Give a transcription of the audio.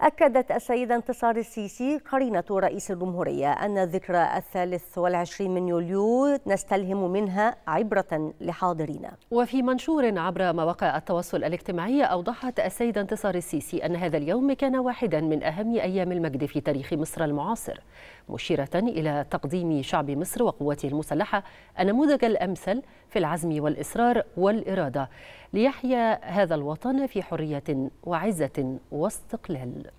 أكدت السيدة انتصار السيسي قرينة رئيس الجمهورية أن الذكرى الثالث والعشرين من يوليو نستلهم منها عبرة لحاضرينا وفي منشور عبر مواقع التواصل الاجتماعي أوضحت السيدة انتصار السيسي أن هذا اليوم كان واحدا من أهم أيام المجد في تاريخ مصر المعاصر مشيرة إلى تقديم شعب مصر وقواته المسلحة النموذج الأمثل في العزم والإصرار والإرادة ليحيا هذا الوطن في حرية وعزة واستقلال